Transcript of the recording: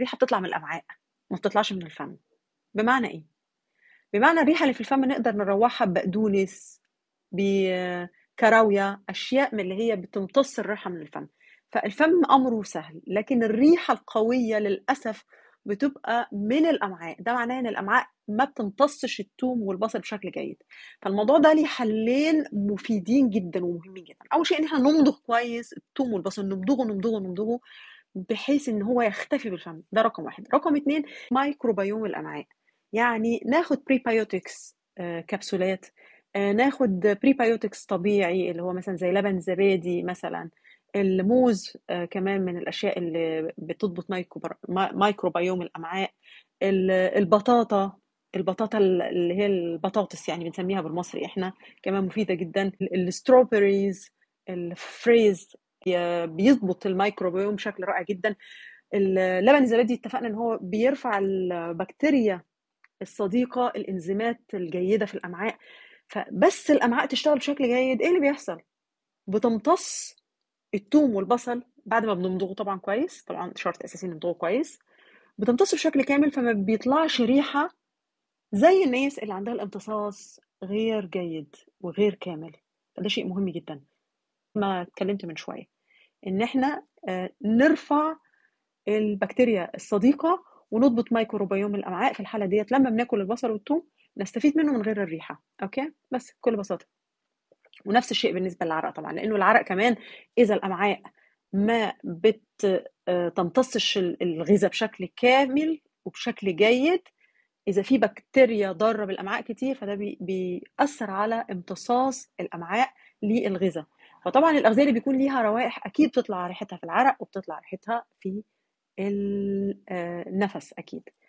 ريحة بتطلع من الامعاء ما بتطلعش من الفم بمعنى ايه بمعنى الريحه اللي في الفم نقدر نروحها بقدونس بكراوية اشياء من اللي هي بتمتص الريحه من الفم فالفم امره سهل لكن الريحه القويه للاسف بتبقى من الامعاء ده معناه ان الامعاء ما بتمتصش الثوم والبصل بشكل جيد فالموضوع ده ليه حلين مفيدين جدا ومهمين جدا اول شيء ان احنا نمضغ كويس الثوم والبصل نمضغه نمضغه نمضغه بحيث ان هو يختفي بالفم ده رقم واحد رقم اتنين مايكروبيوم الامعاء يعني ناخد بريبايوتكس آه، كبسولات آه، ناخد بريبايوتكس طبيعي اللي هو مثلا زي لبن زبادي مثلا الموز آه، كمان من الاشياء اللي بتضبط مايكروبيوم الامعاء البطاطا البطاطا اللي هي البطاطس يعني بنسميها بالمصري احنا كمان مفيده جدا الستروبريز الفريز بيظبط الميكروبيوم بشكل رائع جدا اللبن الزبادي اتفقنا ان هو بيرفع البكتيريا الصديقه الانزيمات الجيده في الامعاء فبس الامعاء تشتغل بشكل جيد ايه اللي بيحصل بتمتص الثوم والبصل بعد ما بنمضغه طبعا كويس طبعا شرط اساسي نمضغه كويس بتمتص بشكل كامل فما بيطلعش ريحه زي الناس اللي عندها الامتصاص غير جيد وغير كامل فده شيء مهم جدا ما اتكلمت من شويه ان احنا آه، نرفع البكتيريا الصديقه ونضبط مايكروبيوم الامعاء في الحاله ديت لما بناكل البصل والثوم نستفيد منه من غير الريحه اوكي بس بكل بساطه ونفس الشيء بالنسبه للعرق طبعا لانه العرق كمان اذا الامعاء ما بتمتصش آه، الغذاء بشكل كامل وبشكل جيد اذا في بكتيريا ضاره بالامعاء كتير فده بيأثر على امتصاص الامعاء للغذاء فطبعا الاغذيه اللي بيكون ليها روائح اكيد بتطلع ريحتها في العرق وبتطلع ريحتها في آه، النفس اكيد